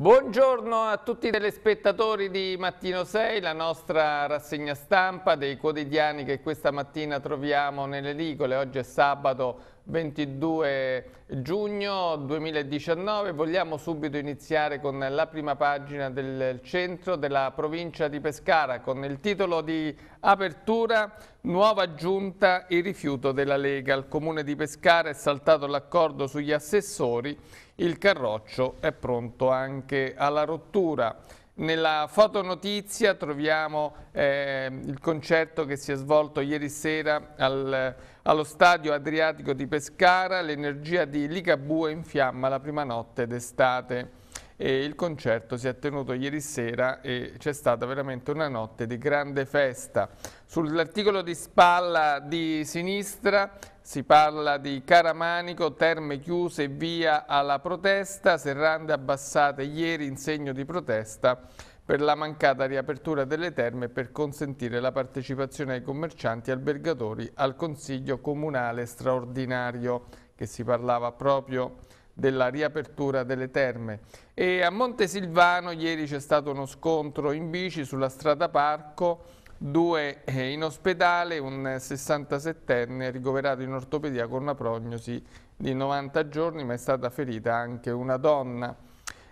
Buongiorno a tutti i telespettatori di Mattino 6, la nostra rassegna stampa dei quotidiani che questa mattina troviamo nelle edicole. Oggi è sabato 22 giugno 2019. Vogliamo subito iniziare con la prima pagina del centro della provincia di Pescara con il titolo di apertura Nuova giunta il rifiuto della Lega. Al comune di Pescara è saltato l'accordo sugli assessori il carroccio è pronto anche alla rottura. Nella fotonotizia troviamo eh, il concerto che si è svolto ieri sera al, allo stadio Adriatico di Pescara, l'energia di Ligabue in fiamma la prima notte d'estate. il concerto si è tenuto ieri sera e c'è stata veramente una notte di grande festa. Sull'articolo di spalla di sinistra si parla di Caramanico, terme chiuse, via alla protesta, serrande abbassate ieri in segno di protesta per la mancata riapertura delle terme e per consentire la partecipazione ai commercianti e albergatori al Consiglio Comunale straordinario, che si parlava proprio della riapertura delle terme. E a Montesilvano ieri c'è stato uno scontro in bici sulla strada Parco, due eh, in ospedale, un 67enne ricoverato in ortopedia con una prognosi di 90 giorni, ma è stata ferita anche una donna.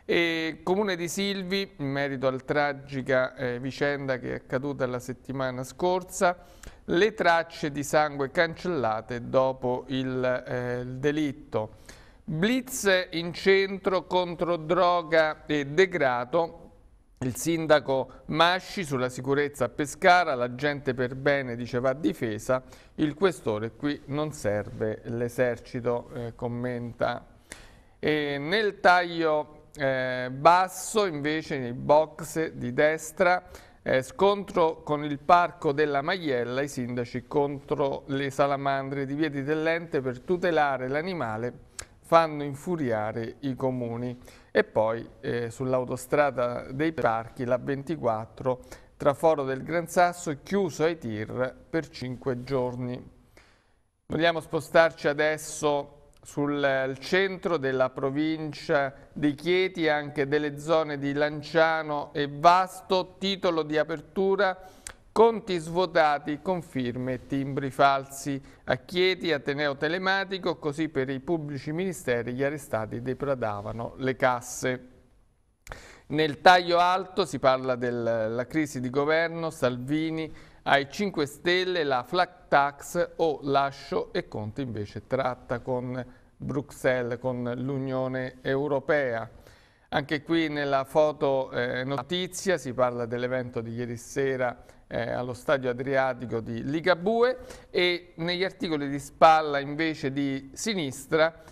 E Comune di Silvi, in merito alla tragica eh, vicenda che è accaduta la settimana scorsa, le tracce di sangue cancellate dopo il, eh, il delitto. Blitz in centro contro droga e degrado, il sindaco Masci sulla sicurezza a Pescara, la gente per bene diceva va difesa, il questore qui non serve l'esercito, eh, commenta. E nel taglio eh, basso invece nei box di destra eh, scontro con il parco della Maiella, i sindaci contro le salamandre di Vieti dell'Ente per tutelare l'animale fanno infuriare i comuni. E poi eh, sull'autostrada dei parchi, la 24, traforo del Gran Sasso chiuso ai tir per 5 giorni. Vogliamo spostarci adesso sul centro della provincia di Chieti, anche delle zone di Lanciano e Vasto, titolo di apertura Conti svuotati, conferme, timbri falsi. A Chieti, Ateneo telematico, così per i pubblici ministeri gli arrestati depradavano le casse. Nel taglio alto si parla della crisi di governo, Salvini ai 5 Stelle la flat tax o lascio e Conte invece tratta con Bruxelles, con l'Unione Europea. Anche qui nella foto eh, notizia si parla dell'evento di ieri sera eh, allo stadio Adriatico di Ligabue e negli articoli di spalla invece di sinistra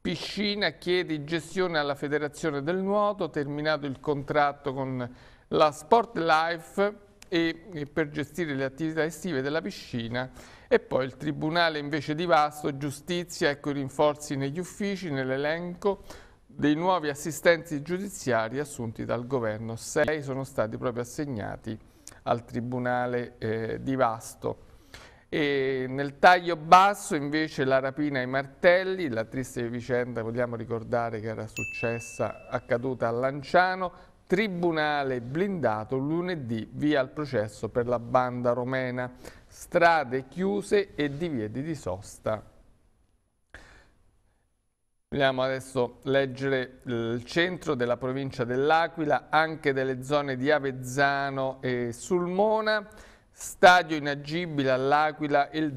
Piscina chiede gestione alla Federazione del Nuoto, terminato il contratto con la Sport Life e, e per gestire le attività estive della piscina e poi il Tribunale invece di Vasto, giustizia, ecco i rinforzi negli uffici, nell'elenco dei nuovi assistenti giudiziari assunti dal governo. Sei sono stati proprio assegnati al Tribunale eh, di Vasto. E nel taglio basso invece la rapina ai martelli, la triste vicenda vogliamo ricordare che era successa accaduta a Lanciano, tribunale blindato lunedì via al processo per la banda romena, strade chiuse e divieti di sosta Vogliamo adesso leggere il centro della provincia dell'Aquila, anche delle zone di Avezzano e Sulmona. Stadio inagibile all'Aquila, il,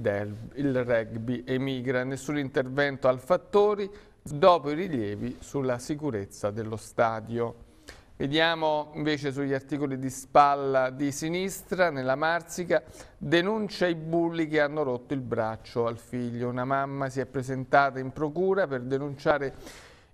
il rugby emigra, nessun intervento al fattori dopo i rilievi sulla sicurezza dello stadio. Vediamo invece sugli articoli di spalla di sinistra, nella Marsica, denuncia i bulli che hanno rotto il braccio al figlio. Una mamma si è presentata in procura per denunciare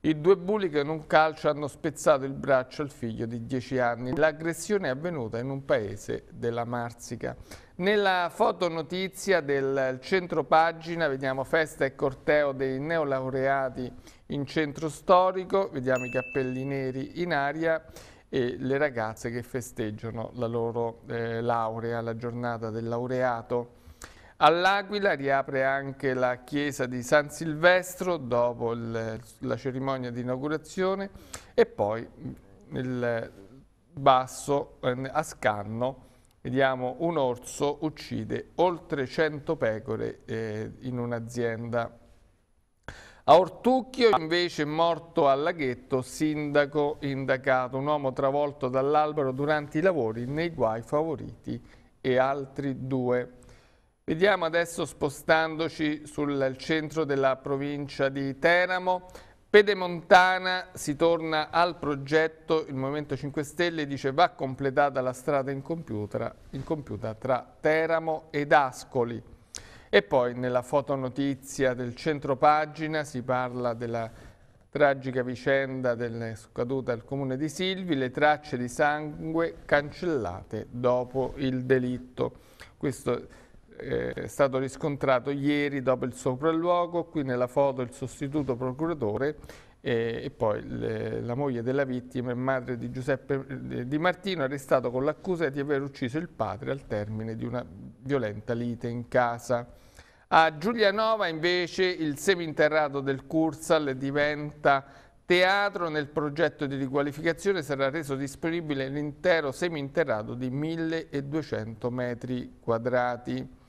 i due bulli che in un calcio hanno spezzato il braccio al figlio di 10 anni. L'aggressione è avvenuta in un paese della Marsica. Nella fotonotizia del centro pagina vediamo festa e corteo dei neolaureati in centro storico, vediamo i cappelli neri in aria e le ragazze che festeggiano la loro eh, laurea, la giornata del laureato. All'Aquila riapre anche la chiesa di San Silvestro dopo il, la cerimonia di inaugurazione e poi nel basso eh, a Scanno Vediamo, un orso uccide oltre 100 pecore eh, in un'azienda. A Ortucchio invece morto al laghetto, sindaco indagato, un uomo travolto dall'albero durante i lavori nei guai favoriti e altri due. Vediamo adesso spostandoci sul centro della provincia di Teramo, Pedemontana si torna al progetto, il Movimento 5 Stelle dice va completata la strada incompiuta, tra Teramo ed Ascoli. E poi nella fotonotizia del centro pagina si parla della tragica vicenda della scaduta al comune di Silvi, le tracce di sangue cancellate dopo il delitto. Questo eh, è stato riscontrato ieri dopo il sopralluogo, qui nella foto il sostituto procuratore e, e poi le, la moglie della vittima e madre di Giuseppe eh, Di Martino arrestato con l'accusa di aver ucciso il padre al termine di una violenta lite in casa. A Giulianova invece il seminterrato del Cursal diventa teatro nel progetto di riqualificazione sarà reso disponibile l'intero seminterrato di 1200 metri quadrati.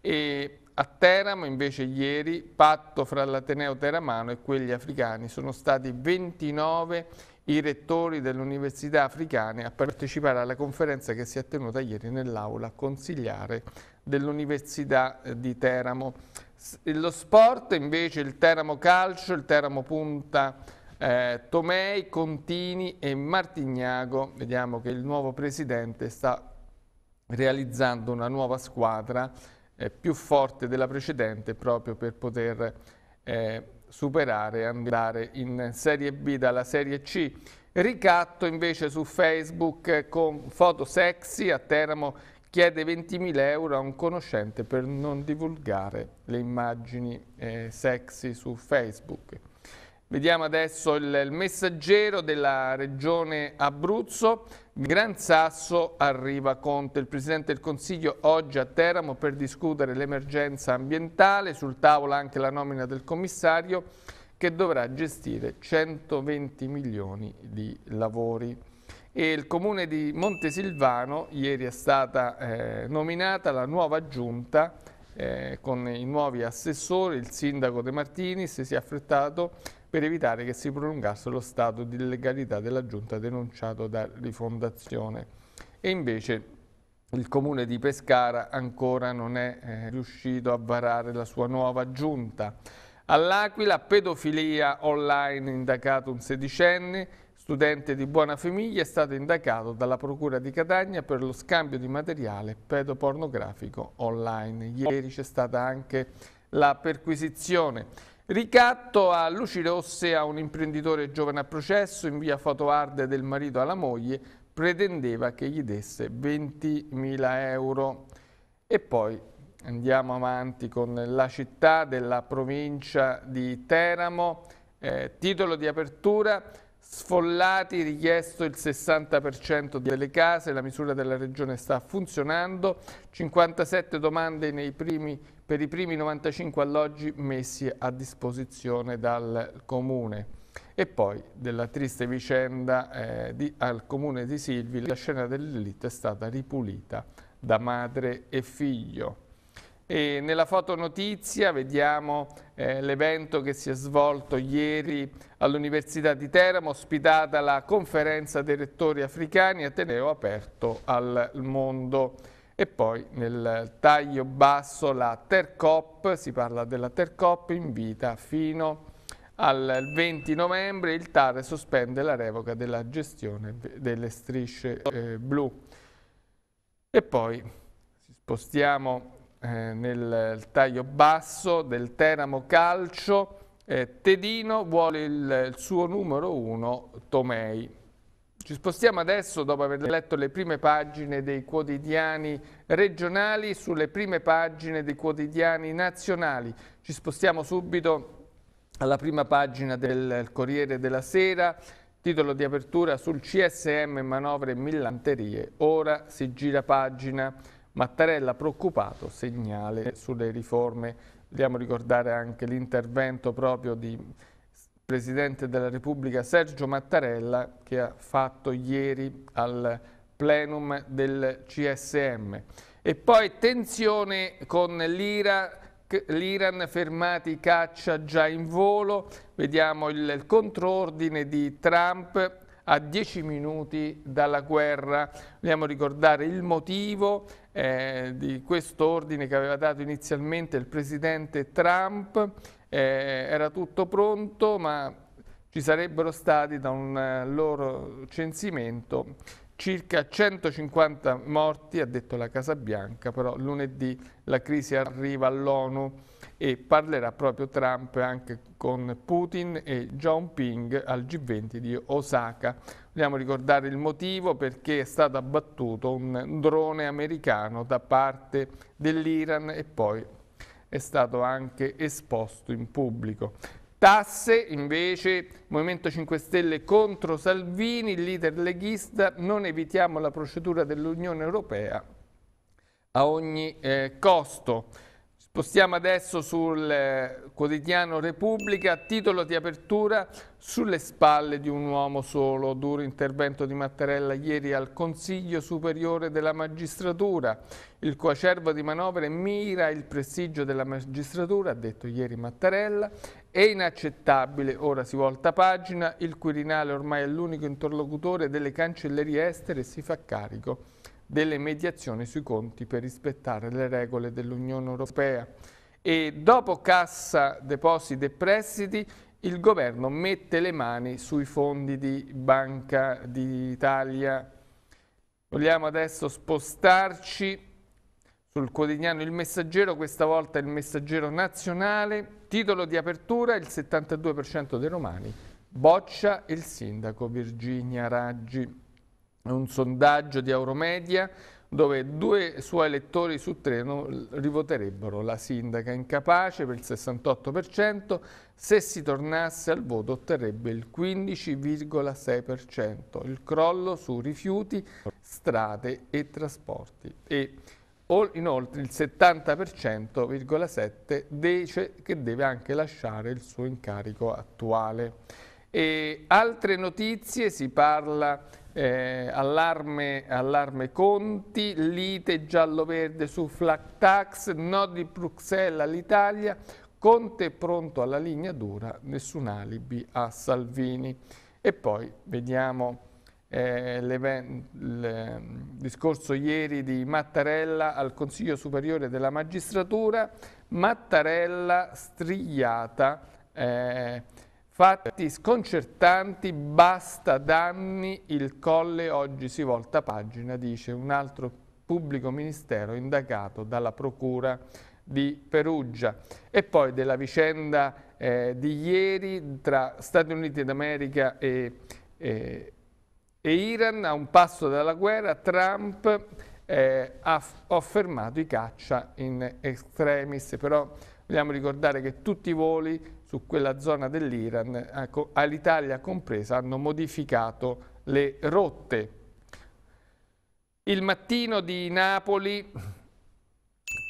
E a Teramo invece ieri patto fra l'Ateneo Teramano e quelli africani. Sono stati 29 i rettori delle università africane a partecipare alla conferenza che si è tenuta ieri nell'aula consigliare dell'Università eh, di Teramo. Lo sport invece il Teramo Calcio, il Teramo Punta eh, Tomei, Contini e Martignago, vediamo che il nuovo presidente sta realizzando una nuova squadra eh, più forte della precedente proprio per poter eh, superare e andare in Serie B dalla Serie C. Ricatto invece su Facebook con foto sexy a Teramo chiede 20.000 euro a un conoscente per non divulgare le immagini eh, sexy su Facebook. Vediamo adesso il messaggero della regione Abruzzo. Gran Sasso arriva Conte. Il Presidente del Consiglio oggi a Teramo per discutere l'emergenza ambientale. Sul tavolo anche la nomina del commissario che dovrà gestire 120 milioni di lavori. E il comune di Montesilvano ieri è stata eh, nominata la nuova giunta eh, con i nuovi assessori, il sindaco De Martinis si è affrettato per evitare che si prolungasse lo stato di illegalità della giunta denunciato da Rifondazione. E invece il comune di Pescara ancora non è eh, riuscito a varare la sua nuova giunta. All'Aquila, pedofilia online, indagato un sedicenne, studente di buona famiglia, è stato indagato dalla Procura di Catania per lo scambio di materiale pedopornografico online. Ieri c'è stata anche la perquisizione. Ricatto a luci rosse a un imprenditore giovane a processo in via Fotoard del marito alla moglie pretendeva che gli desse 20.000 euro. E poi andiamo avanti con la città della provincia di Teramo, eh, titolo di apertura Sfollati richiesto il 60% delle case, la misura della regione sta funzionando, 57 domande nei primi giorni per i primi 95 alloggi messi a disposizione dal Comune. E poi della triste vicenda eh, di, al Comune di Silvi, la scena del delitto è stata ripulita da madre e figlio. E nella fotonotizia vediamo eh, l'evento che si è svolto ieri all'Università di Teramo, ospitata la conferenza dei rettori africani, Ateneo aperto al mondo. africano. E poi nel taglio basso la Tercop, si parla della Tercop in vita fino al 20 novembre, il TAR sospende la revoca della gestione delle strisce eh, blu. E poi ci spostiamo eh, nel taglio basso del Teramo Calcio, eh, Tedino vuole il, il suo numero 1 Tomei. Ci spostiamo adesso, dopo aver letto le prime pagine dei quotidiani regionali, sulle prime pagine dei quotidiani nazionali. Ci spostiamo subito alla prima pagina del Corriere della Sera, titolo di apertura sul CSM manovre millanterie. Ora si gira pagina. Mattarella preoccupato, segnale sulle riforme. Vogliamo ricordare anche l'intervento proprio di Presidente della Repubblica Sergio Mattarella che ha fatto ieri al plenum del CSM. E poi tensione con l'Iran, fermati caccia già in volo, vediamo il, il controordine di Trump a 10 minuti dalla guerra. Vogliamo ricordare il motivo eh, di questo ordine che aveva dato inizialmente il presidente Trump eh, era tutto pronto ma ci sarebbero stati da un eh, loro censimento circa 150 morti, ha detto la Casa Bianca, però lunedì la crisi arriva all'ONU e parlerà proprio Trump anche con Putin e John Ping al G20 di Osaka. Vogliamo ricordare il motivo perché è stato abbattuto un drone americano da parte dell'Iran e poi è stato anche esposto in pubblico. Tasse, invece, Movimento 5 Stelle contro Salvini, leader leghista, non evitiamo la procedura dell'Unione Europea a ogni eh, costo. Spostiamo adesso sul eh, quotidiano Repubblica, titolo di apertura sulle spalle di un uomo solo, duro intervento di Mattarella ieri al Consiglio Superiore della Magistratura. Il coacervo di manovre mira il prestigio della magistratura, ha detto ieri Mattarella, è inaccettabile, ora si volta pagina, il Quirinale ormai è l'unico interlocutore delle cancellerie estere e si fa carico delle mediazioni sui conti per rispettare le regole dell'Unione Europea. E dopo Cassa Depositi e Prestiti il governo mette le mani sui fondi di Banca d'Italia. Vogliamo adesso spostarci sul quotidiano Il Messaggero, questa volta il Messaggero Nazionale, titolo di apertura il 72% dei romani boccia il sindaco Virginia Raggi un sondaggio di Euromedia dove due suoi elettori su tre rivoterebbero la sindaca incapace per il 68%, se si tornasse al voto otterrebbe il 15,6%, il crollo su rifiuti, strade e trasporti e inoltre il 70,7% dice che deve anche lasciare il suo incarico attuale. E altre notizie si parla eh, allarme, allarme, Conti, lite giallo-verde su flat tax, no di Bruxelles all'Italia, Conte pronto alla linea dura, nessun alibi a Salvini. E poi vediamo eh, il mm, discorso ieri di Mattarella al Consiglio Superiore della Magistratura, Mattarella strigliata eh, Fatti sconcertanti, basta danni, il Colle oggi si volta pagina, dice un altro pubblico ministero indagato dalla Procura di Perugia. E poi della vicenda eh, di ieri tra Stati Uniti d'America e, e, e, Iran, a un passo dalla guerra, Trump eh, ha, ha fermato i caccia in extremis, però vogliamo ricordare che tutti i voli su quella zona dell'Iran, ecco, all'Italia compresa, hanno modificato le rotte. Il mattino di Napoli,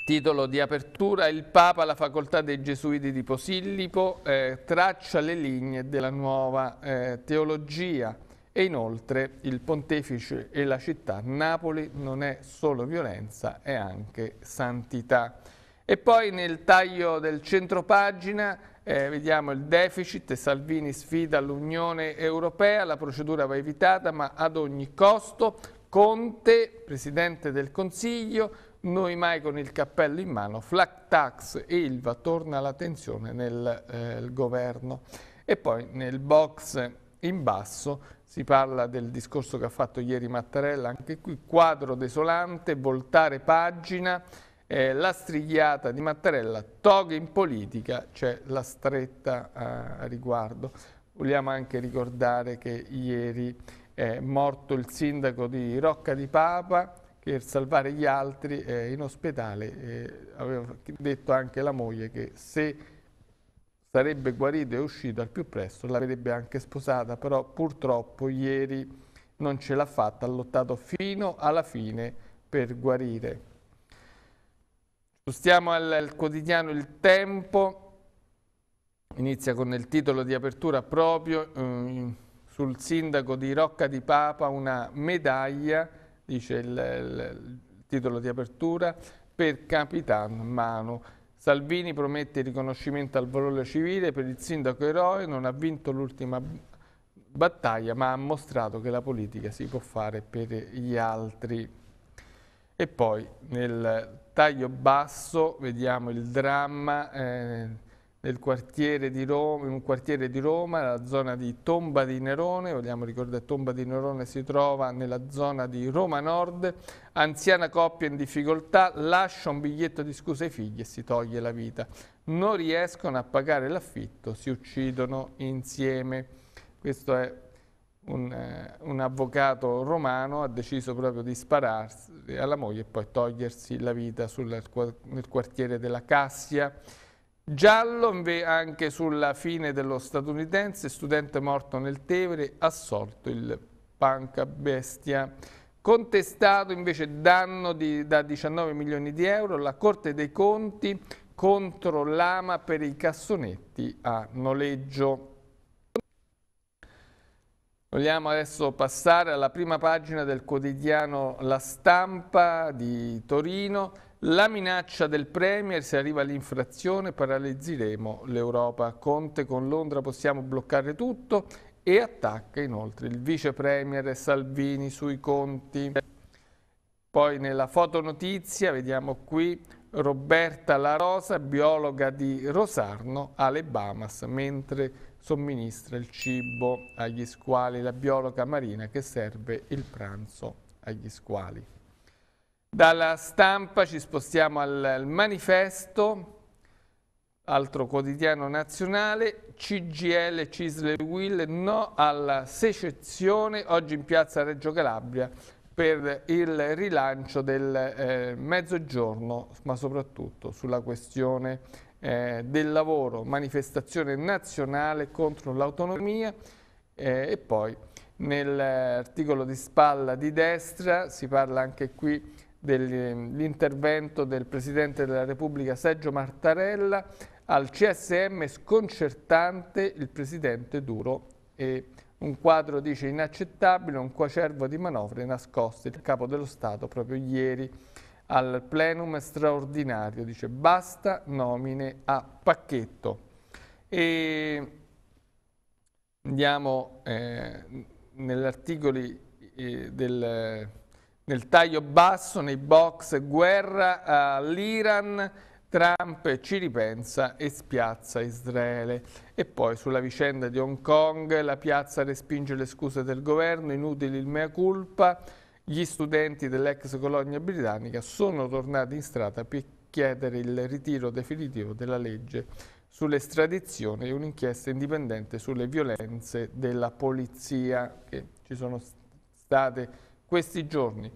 titolo di apertura, il Papa alla facoltà dei Gesuiti di Posillipo eh, traccia le linee della nuova eh, teologia e inoltre il pontefice e la città Napoli non è solo violenza, è anche santità. E poi nel taglio del centropagina eh, vediamo il deficit, Salvini sfida l'Unione Europea, la procedura va evitata ma ad ogni costo. Conte, Presidente del Consiglio, noi mai con il cappello in mano, flat tax e ILVA torna l'attenzione nel eh, governo. E poi nel box in basso si parla del discorso che ha fatto ieri Mattarella, anche qui quadro desolante, voltare pagina, eh, la strigliata di Mattarella, toghe in politica, c'è la stretta a, eh, a riguardo. Vogliamo anche ricordare che ieri è morto il sindaco di Rocca di Papa, che per salvare gli altri eh, in ospedale eh, aveva detto anche la moglie che se sarebbe guarito e uscito al più presto l'avrebbe anche sposata, però purtroppo ieri non ce l'ha fatta, ha lottato fino alla fine per guarire. Stiamo al, al quotidiano Il Tempo, inizia con il titolo di apertura proprio eh, sul sindaco di Rocca di Papa, una medaglia, dice il, il, il titolo di apertura, per Capitan Mano. Salvini promette riconoscimento al valore civile per il sindaco eroe, non ha vinto l'ultima battaglia ma ha mostrato che la politica si può fare per gli altri. E poi nel taglio basso vediamo il dramma eh, nel quartiere di Roma, in un quartiere di Roma, la zona di Tomba di Nerone, vogliamo ricordare Tomba di Nerone si trova nella zona di Roma Nord, anziana coppia in difficoltà, lascia un biglietto di scusa ai figli e si toglie la vita. Non riescono a pagare l'affitto, si uccidono insieme. Questo è un, eh, un, avvocato romano ha deciso proprio di spararsi alla moglie e poi togliersi la vita sul, nel quartiere della Cassia. Giallo anche sulla fine dello statunitense, studente morto nel Tevere, assolto il panca bestia. Contestato invece danno di, da 19 milioni di euro, la Corte dei Conti contro l'AMA per i cassonetti a noleggio. Vogliamo adesso passare alla prima pagina del quotidiano La Stampa di Torino. La minaccia del Premier, se arriva l'infrazione paralizzeremo l'Europa. Conte con Londra possiamo bloccare tutto e attacca inoltre il vice Premier Salvini sui conti. Poi nella fotonotizia vediamo qui Roberta La Rosa, biologa di Rosarno, alle Bahamas, mentre somministra il cibo agli squali, la biologa marina che serve il pranzo agli squali. Dalla stampa ci spostiamo al, al manifesto, altro quotidiano nazionale, CGL Cisle Will no alla secessione, oggi in piazza Reggio Calabria per il rilancio del eh, mezzogiorno, ma soprattutto sulla questione eh, del lavoro, manifestazione nazionale contro l'autonomia eh, e poi nell'articolo di spalla di destra si parla anche qui dell'intervento del Presidente della Repubblica Sergio Martarella al CSM sconcertante il Presidente duro e un quadro dice inaccettabile, un quacervo di manovre nascoste, il Capo dello Stato proprio ieri al plenum straordinario, dice basta nomine a pacchetto. E andiamo eh, nell'articoli eh, del, nel taglio basso, nei box, guerra all'Iran, Trump ci ripensa e spiazza Israele. E poi sulla vicenda di Hong Kong, la piazza respinge le scuse del governo, inutili il mea culpa, gli studenti dell'ex colonia britannica sono tornati in strada per chiedere il ritiro definitivo della legge sull'estradizione e un'inchiesta indipendente sulle violenze della polizia che ci sono state questi giorni.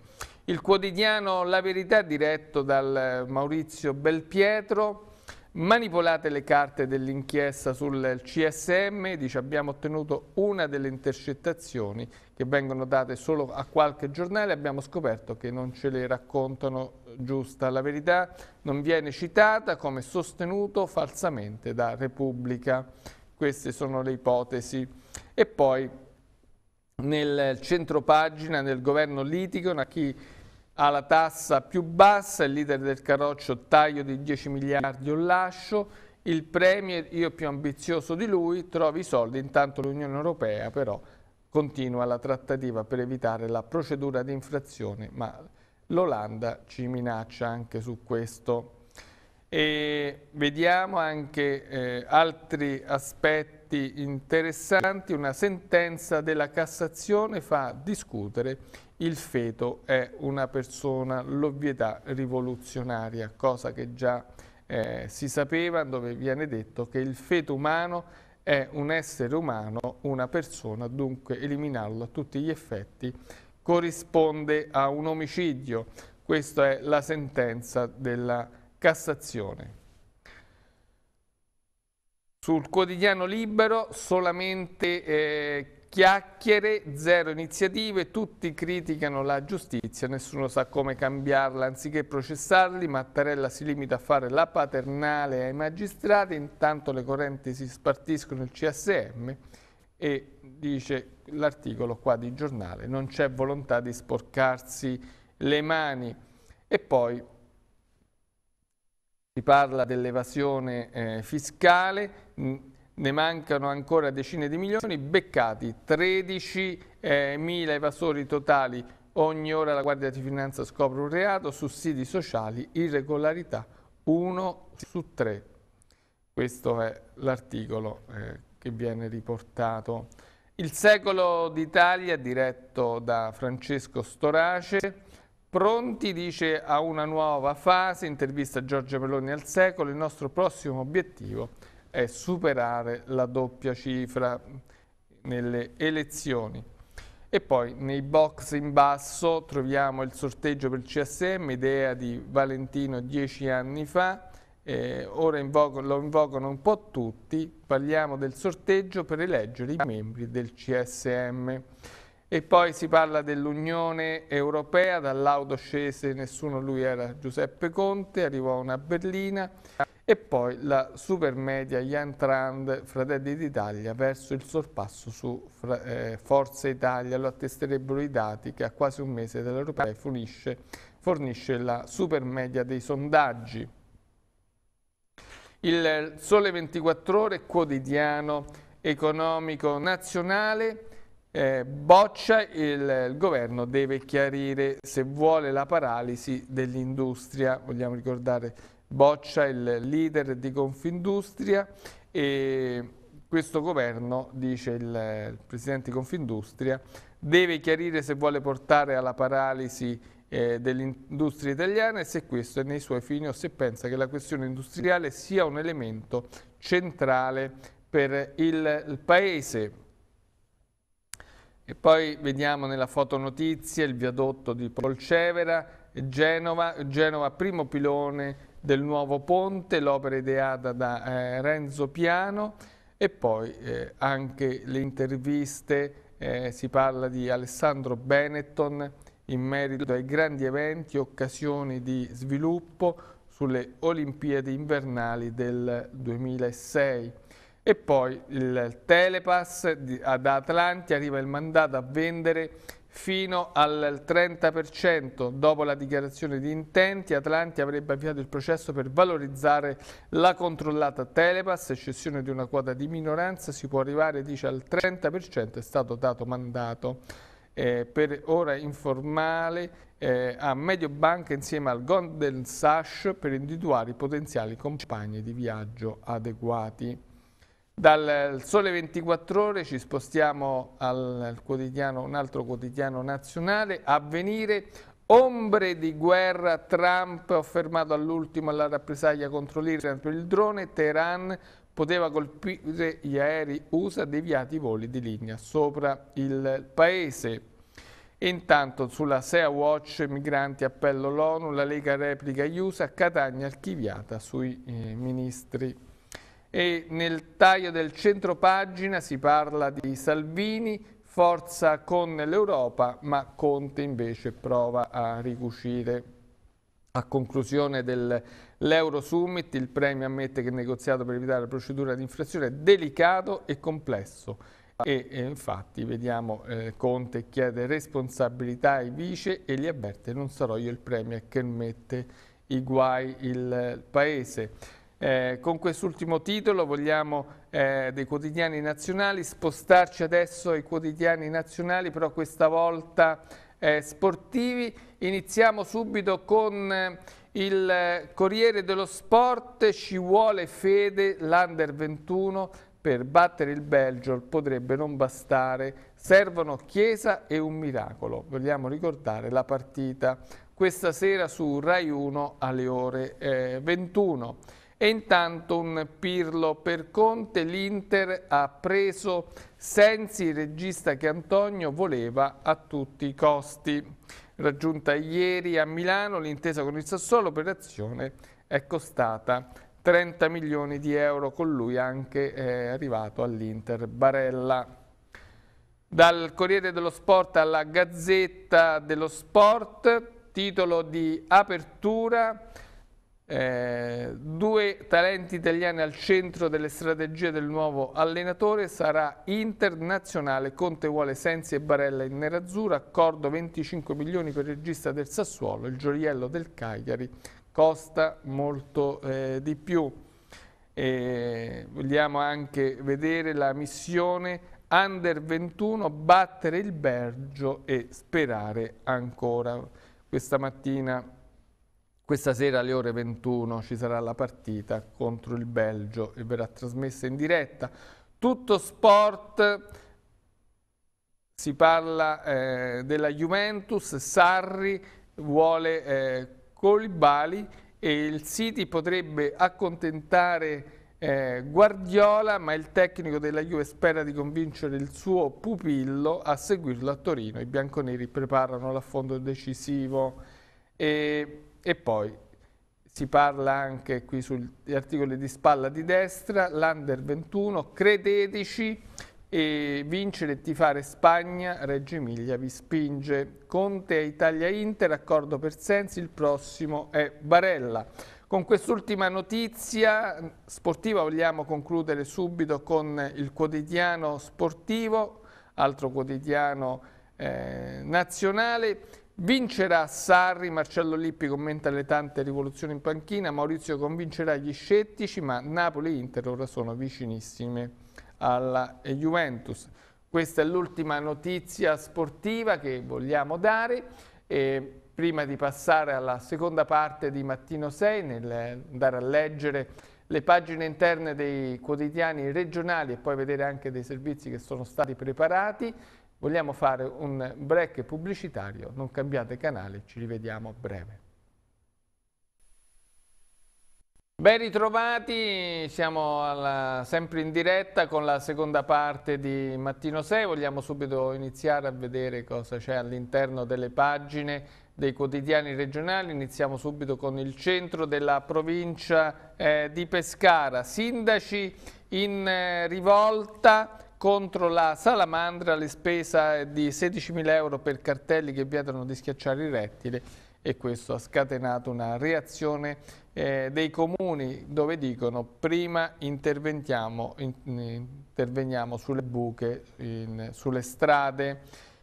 Il quotidiano La Verità diretto dal Maurizio Belpietro Manipolate le carte dell'inchiesta sul CSM, dice abbiamo ottenuto una delle intercettazioni che vengono date solo a qualche giornale, abbiamo scoperto che non ce le raccontano giusta. La verità non viene citata come sostenuto falsamente da Repubblica. Queste sono le ipotesi. E poi nel centro pagina del governo litigano a chi ha la tassa più bassa, il leader del Carroccio taglio di 10 miliardi un lascio, il Premier, io più ambizioso di lui, trovi i soldi, intanto l'Unione Europea però continua la trattativa per evitare la procedura di infrazione, ma l'Olanda ci minaccia anche su questo. E vediamo anche eh, altri aspetti interessanti, una sentenza della Cassazione fa discutere il feto è una persona, l'ovvietà rivoluzionaria, cosa che già eh, si sapeva, dove viene detto che il feto umano è un essere umano, una persona, dunque eliminarlo a tutti gli effetti corrisponde a un omicidio. Questa è la sentenza della Cassazione. Sul quotidiano libero solamente eh, Chiacchiere, zero iniziative, tutti criticano la giustizia, nessuno sa come cambiarla. Anziché processarli, Mattarella si limita a fare la paternale ai magistrati, intanto le correnti si spartiscono il CSM e dice l'articolo qua di giornale, non c'è volontà di sporcarsi le mani. E poi si parla dell'evasione eh, fiscale, ne mancano ancora decine di milioni, beccati 13 mila evasori totali ogni ora la Guardia di Finanza scopre un reato, sussidi sociali, irregolarità 1 su 3. Questo è l'articolo eh, che viene riportato. Il secolo d'Italia, diretto da Francesco Storace, pronti, dice, a una nuova fase, intervista Giorgio Peloni al secolo, il nostro prossimo obiettivo è è superare la doppia cifra nelle elezioni. E poi nei box in basso troviamo il sorteggio per il CSM, idea di Valentino dieci anni fa, eh, ora invoco, lo invocano un po' tutti, parliamo del sorteggio per eleggere i membri del CSM. E poi si parla dell'Unione Europea, dall'auto scese nessuno, lui era Giuseppe Conte, arrivò una berlina e poi la supermedia Jan Trand Fratelli d'Italia verso il sorpasso su eh, Forza Italia, lo attesterebbero i dati che a quasi un mese dall'Europea fornisce, fornisce la supermedia dei sondaggi. Il Sole 24 Ore quotidiano economico nazionale eh, boccia il, il, governo deve chiarire se vuole la paralisi dell'industria vogliamo ricordare boccia il leader di Confindustria e questo governo, dice il, il presidente di Confindustria, deve chiarire se vuole portare alla paralisi eh, dell'industria italiana e se questo è nei suoi fini o se pensa che la questione industriale sia un elemento centrale per il, il Paese. E poi vediamo nella fotonotizia il viadotto di Polcevera, Genova, Genova primo pilone del nuovo ponte, l'opera ideata da eh, Renzo Piano e poi eh, anche le interviste, eh, si parla di Alessandro Benetton in merito ai grandi eventi, occasioni di sviluppo sulle Olimpiadi invernali del 2006. E poi il Telepass ad Atlanti arriva il mandato a vendere fino al 30%. Dopo la dichiarazione di intenti, Atlanti avrebbe avviato il processo per valorizzare la controllata Telepass e cessione di una quota di minoranza si può arrivare, dice, al 30%, è stato dato mandato. Eh, per ora informale eh, a Mediobanca insieme al Golden Sash per individuare i potenziali compagni di viaggio adeguati. Dal Sole 24 Ore ci spostiamo al quotidiano, un altro quotidiano nazionale, Avvenire, Ombre di guerra, Trump ha fermato all'ultimo la rappresaglia contro l'Iran per il drone, Teheran poteva colpire gli aerei USA deviati i voli di linea sopra il paese. Intanto sulla SEA Watch migranti appello l'ONU, la Lega replica gli USA, Catania archiviata sui eh, ministri e nel taglio del centro pagina si parla di Salvini, forza con l'Europa, ma Conte invece prova a ricucire. A conclusione dell'Euro Summit il Premio ammette che il negoziato per evitare la procedura di infrazione è delicato e complesso e, e infatti vediamo eh, Conte chiede responsabilità ai vice e li avverte non sarò io il Premier che mette i guai il Paese. Eh, con quest'ultimo titolo vogliamo eh, dei quotidiani nazionali spostarci adesso ai quotidiani nazionali, però questa volta eh, sportivi. Iniziamo subito con eh, il eh, Corriere dello Sport, ci vuole fede, l'Under 21 per battere il Belgio potrebbe non bastare, servono Chiesa e un miracolo. Vogliamo ricordare la partita questa sera su Rai 1 alle ore 21. Eh, e intanto un Pirlo per Conte, l'Inter ha preso Sensi, il regista che Antonio voleva a tutti i costi. Raggiunta ieri a Milano l'intesa con il Sassuolo, l'operazione è costata 30 milioni di euro, con lui anche è eh, arrivato all'Inter Barella. Dal Corriere dello Sport alla Gazzetta dello Sport, titolo di apertura eh, due talenti italiani al centro delle strategie del nuovo allenatore sarà internazionale. Conte vuole Sensi e Barella in nerazzurra, accordo 25 milioni per il regista del Sassuolo, il gioiello del Cagliari costa molto eh, di più. Eh, vogliamo anche vedere la missione Under 21, battere il Bergio e sperare ancora. Questa mattina questa sera alle ore 21 ci sarà la partita contro il Belgio e verrà trasmessa in diretta. Tutto sport, si parla eh, della Juventus, Sarri vuole eh, Colibali e il City potrebbe accontentare eh, Guardiola, ma il tecnico della Juve spera di convincere il suo pupillo a seguirlo a Torino. I bianconeri preparano l'affondo decisivo. E e poi si parla anche qui sugli articoli di spalla di destra, l'Under 21, credeteci e vincere e tifare Spagna, Reggio Emilia vi spinge. Conte e Italia-Inter, accordo per Sensi, il prossimo è Barella. Con quest'ultima notizia sportiva vogliamo concludere subito con il quotidiano sportivo, altro quotidiano eh, nazionale, Vincerà Sarri, Marcello Lippi commenta le tante rivoluzioni in panchina, Maurizio convincerà gli scettici, ma Napoli e Inter ora sono vicinissime alla Juventus. Questa è l'ultima notizia sportiva che vogliamo dare e prima di passare alla seconda parte di Mattino 6, andare a leggere le pagine interne dei quotidiani regionali e poi vedere anche dei servizi che sono stati preparati, Vogliamo fare un break pubblicitario, non cambiate canale, ci rivediamo a breve. Ben ritrovati, siamo alla, sempre in diretta con la seconda parte di Mattino 6, vogliamo subito iniziare a vedere cosa c'è all'interno delle pagine dei quotidiani regionali. Iniziamo subito con il centro della provincia eh, di Pescara. Sindaci in eh, rivolta contro la Salamandra le spese di 16.000 euro per cartelli che vietano di schiacciare i rettili e questo ha scatenato una reazione eh, dei comuni dove dicono prima interventiamo, in, interveniamo sulle buche, in, sulle strade.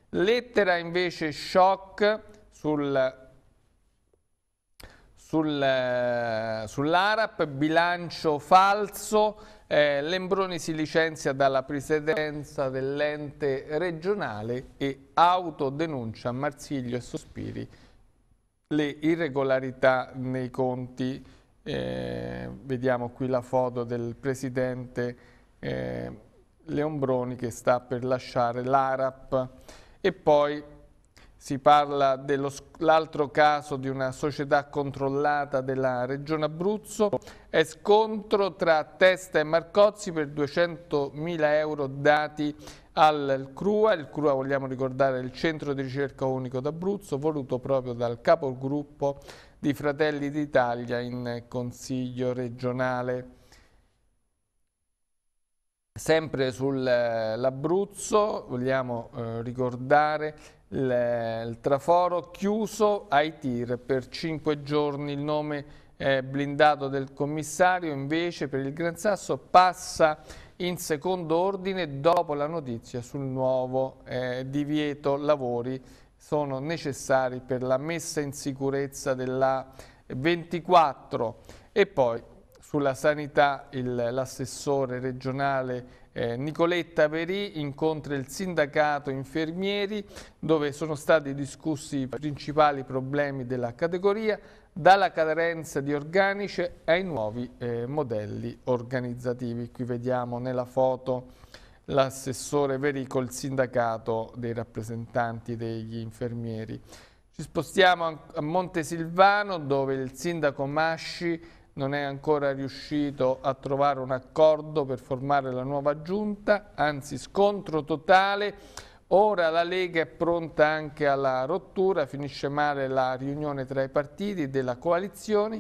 Lettera invece shock sul, eh, sull'ARAP, bilancio falso, eh, Lembroni si licenzia dalla presidenza dell'ente regionale e autodenuncia Marsiglio e Sospiri le irregolarità nei conti. Eh, vediamo qui la foto del presidente eh, Leombroni che sta per lasciare l'ARAP e poi si parla dell'altro caso di una società controllata della Regione Abruzzo e scontro tra Testa e Marcozzi per 200.000 euro dati al CRUA. Il CRUA, vogliamo ricordare, è il Centro di Ricerca Unico d'Abruzzo, voluto proprio dal capogruppo di Fratelli d'Italia in Consiglio regionale. Sempre sull'Abruzzo eh, vogliamo eh, ricordare il traforo chiuso ai tir per cinque giorni. Il nome eh, blindato del commissario invece per il Gran Sasso passa in secondo ordine dopo la notizia sul nuovo eh, divieto lavori sono necessari per la messa in sicurezza della 24 e poi sulla sanità l'assessore regionale eh, Nicoletta Perì incontra il sindacato infermieri dove sono stati discussi i principali problemi della categoria dalla carenza di organici ai nuovi eh, modelli organizzativi. Qui vediamo nella foto l'assessore Verico, il sindacato dei rappresentanti degli infermieri. Ci spostiamo a Montesilvano dove il sindaco Masci non è ancora riuscito a trovare un accordo per formare la nuova giunta, anzi scontro totale. Ora la Lega è pronta anche alla rottura, finisce male la riunione tra i partiti della coalizione,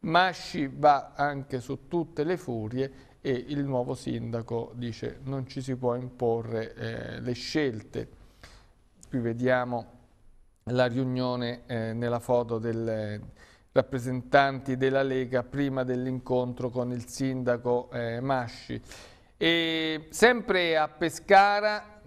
Masci va anche su tutte le furie e il nuovo sindaco dice non ci si può imporre eh, le scelte. Qui vediamo la riunione eh, nella foto del rappresentanti della Lega prima dell'incontro con il sindaco eh, Masci. E sempre a Pescara,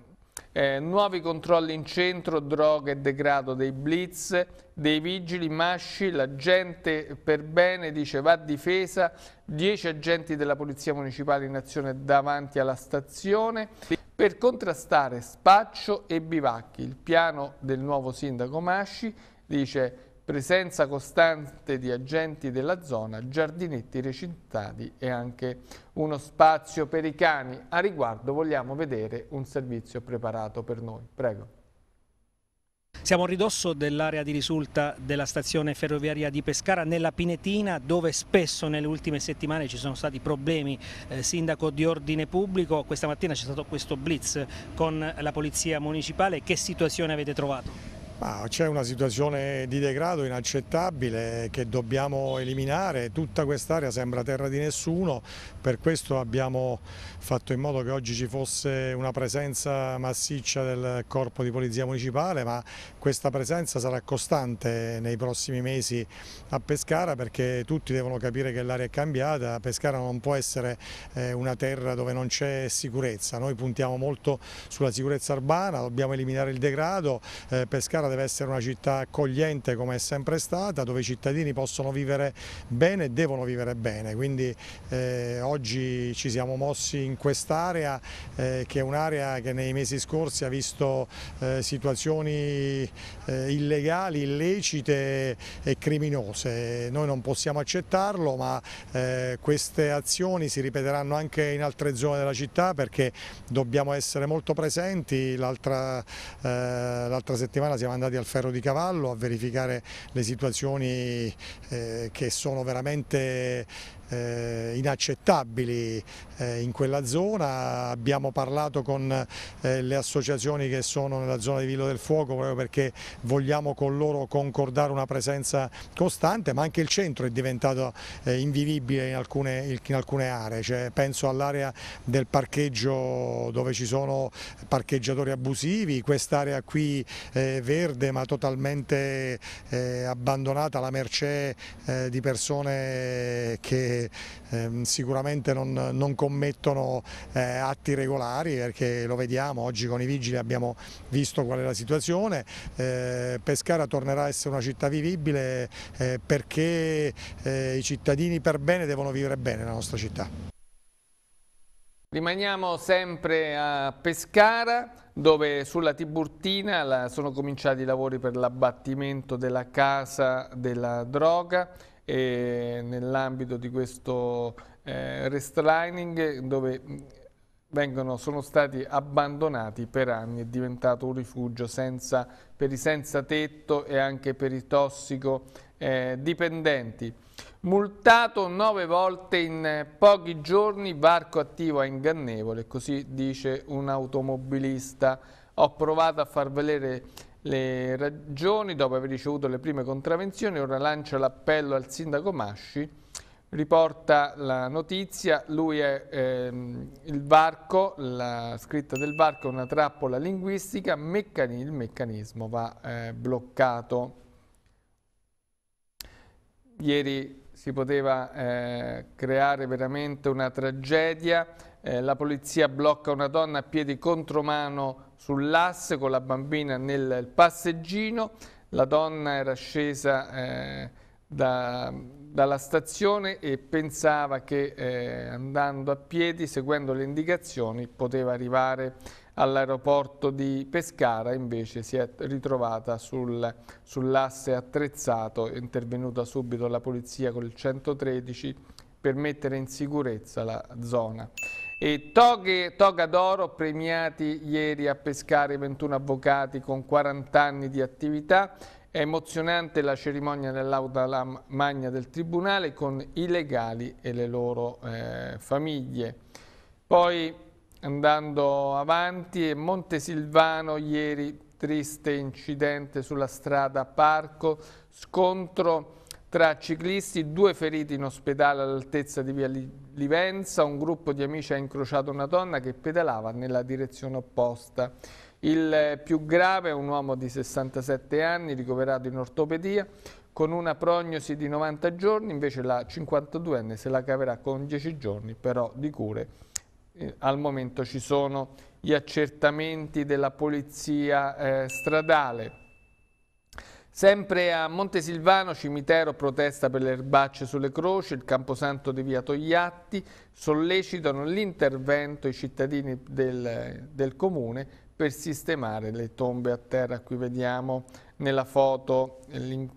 eh, nuovi controlli in centro, droga e degrado dei blitz, dei vigili, Masci, la gente per bene dice va difesa, 10 agenti della Polizia Municipale in azione davanti alla stazione per contrastare spaccio e bivacchi. Il piano del nuovo sindaco Masci dice presenza costante di agenti della zona, giardinetti recintati e anche uno spazio per i cani. A riguardo vogliamo vedere un servizio preparato per noi. Prego. Siamo a ridosso dell'area di risulta della stazione ferroviaria di Pescara, nella Pinetina, dove spesso nelle ultime settimane ci sono stati problemi, eh, sindaco di ordine pubblico, questa mattina c'è stato questo blitz con la polizia municipale, che situazione avete trovato? C'è una situazione di degrado inaccettabile che dobbiamo eliminare, tutta quest'area sembra terra di nessuno, per questo abbiamo fatto in modo che oggi ci fosse una presenza massiccia del Corpo di Polizia Municipale, ma questa presenza sarà costante nei prossimi mesi a Pescara perché tutti devono capire che l'area è cambiata, Pescara non può essere eh, una terra dove non c'è sicurezza, noi puntiamo molto sulla sicurezza urbana, dobbiamo eliminare il degrado, eh, Pescara deve essere una città accogliente come è sempre stata, dove i cittadini possono vivere bene e devono vivere bene, quindi eh, oggi oggi ci siamo mossi in quest'area eh, che è un'area che nei mesi scorsi ha visto eh, situazioni eh, illegali, illecite e criminose. Noi non possiamo accettarlo ma eh, queste azioni si ripeteranno anche in altre zone della città perché dobbiamo essere molto presenti. L'altra eh, settimana siamo andati al Ferro di Cavallo a verificare le situazioni eh, che sono veramente eh, inaccettabili eh, in quella zona, abbiamo parlato con eh, le associazioni che sono nella zona di Villo del Fuoco proprio perché vogliamo con loro concordare una presenza costante, ma anche il centro è diventato eh, invivibile in alcune, in alcune aree, cioè, penso all'area del parcheggio dove ci sono parcheggiatori abusivi, quest'area qui eh, verde ma totalmente eh, abbandonata alla mercé di persone che eh, sicuramente non, non commettono eh, atti regolari perché lo vediamo, oggi con i vigili abbiamo visto qual è la situazione, eh, Pescara tornerà a essere una città vivibile eh, perché eh, i cittadini per bene devono vivere bene nella nostra città. Rimaniamo sempre a Pescara dove sulla Tiburtina sono cominciati i lavori per l'abbattimento della casa della droga eh, nell'ambito di questo eh, restrining dove mm, vengono, sono stati abbandonati per anni, è diventato un rifugio senza, per i senza tetto e anche per i tossicodipendenti. Eh, Multato nove volte in pochi giorni, varco attivo è ingannevole, così dice un automobilista. Ho provato a far vedere le ragioni, dopo aver ricevuto le prime contravenzioni ora lancia l'appello al sindaco Masci, riporta la notizia, lui è ehm, il varco, la scritta del varco è una trappola linguistica, meccani il meccanismo va eh, bloccato. Ieri si poteva eh, creare veramente una tragedia, eh, la polizia blocca una donna a piedi contromano sull'asse con la bambina nel passeggino. La donna era scesa eh, da, dalla stazione e pensava che eh, andando a piedi, seguendo le indicazioni, poteva arrivare all'aeroporto di Pescara, invece si è ritrovata sul, sull'asse attrezzato, è intervenuta subito la polizia con il 113 per mettere in sicurezza la zona. E toghe, toga d'oro premiati ieri a pescare 21 avvocati con 40 anni di attività. È emozionante la cerimonia nell'auta magna del Tribunale con i legali e le loro eh, famiglie. Poi andando avanti, Montesilvano ieri triste incidente sulla strada Parco, scontro tra ciclisti, due feriti in ospedale all'altezza di Via Livenza un gruppo di amici ha incrociato una donna che pedalava nella direzione opposta. Il più grave è un uomo di 67 anni ricoverato in ortopedia con una prognosi di 90 giorni, invece la 52enne se la caverà con 10 giorni però di cure. Eh, al momento ci sono gli accertamenti della polizia eh, stradale. Sempre a Montesilvano, cimitero protesta per le erbacce sulle croci, il Camposanto di Via Togliatti sollecitano l'intervento i cittadini del, del, comune per sistemare le tombe a terra. Qui vediamo nella foto il,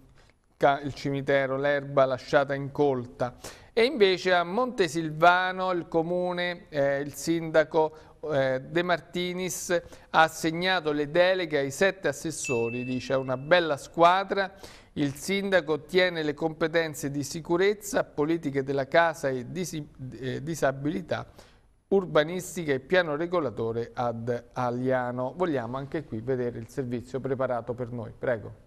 cimitero, l'erba lasciata incolta. E invece a Montesilvano il comune, eh, il sindaco eh, De Martinis ha assegnato le deleghe ai sette assessori, dice una bella squadra, il sindaco tiene le competenze di sicurezza, politiche della casa e dis eh, disabilità, urbanistica e piano regolatore ad Aliano. Vogliamo anche qui vedere il servizio preparato per noi. Prego.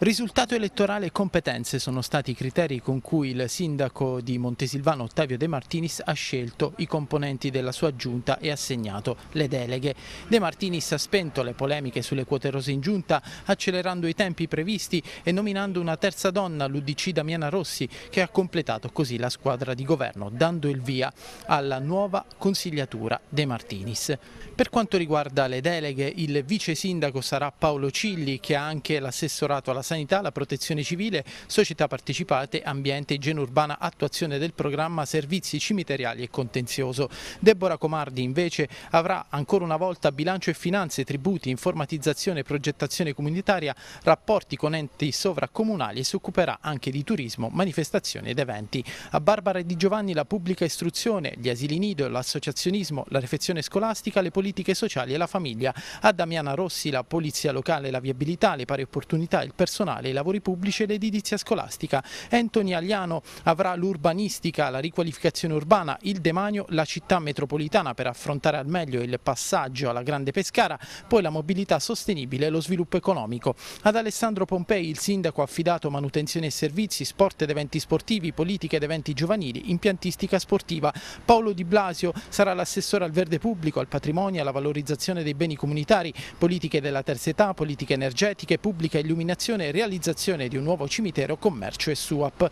Risultato elettorale e competenze sono stati i criteri con cui il sindaco di Montesilvano Ottavio De Martinis ha scelto i componenti della sua giunta e assegnato le deleghe. De Martinis ha spento le polemiche sulle quote rose in giunta accelerando i tempi previsti e nominando una terza donna, l'Udc Damiana Rossi, che ha completato così la squadra di governo dando il via alla nuova consigliatura De Martinis. Per quanto riguarda le deleghe il vice sindaco sarà Paolo Cigli che ha anche l'assessorato alla sanità, la protezione civile, società partecipate, ambiente, igiene urbana, attuazione del programma, servizi cimiteriali e contenzioso. Deborah Comardi invece avrà ancora una volta bilancio e finanze, tributi, informatizzazione, progettazione comunitaria, rapporti con enti sovracomunali e si occuperà anche di turismo, manifestazioni ed eventi. A Barbara Di Giovanni la pubblica istruzione, gli asili nido, l'associazionismo, la refezione scolastica, le politiche sociali e la famiglia. A Damiana Rossi la polizia locale, la viabilità, le pari opportunità, il personale personale, i lavori pubblici e l'edilizia scolastica. Anthony Agliano avrà l'urbanistica, la riqualificazione urbana, il demanio, la città metropolitana per affrontare al meglio il passaggio alla Grande Pescara, poi la mobilità sostenibile e lo sviluppo economico. Ad Alessandro Pompei il sindaco ha affidato manutenzione e servizi, sport ed eventi sportivi, politica ed eventi giovanili, impiantistica sportiva. Paolo Di Blasio sarà l'assessore al verde pubblico, al patrimonio, alla valorizzazione dei beni comunitari, politiche della terza età, politiche energetiche, pubblica illuminazione realizzazione di un nuovo cimitero, commercio e SUAP.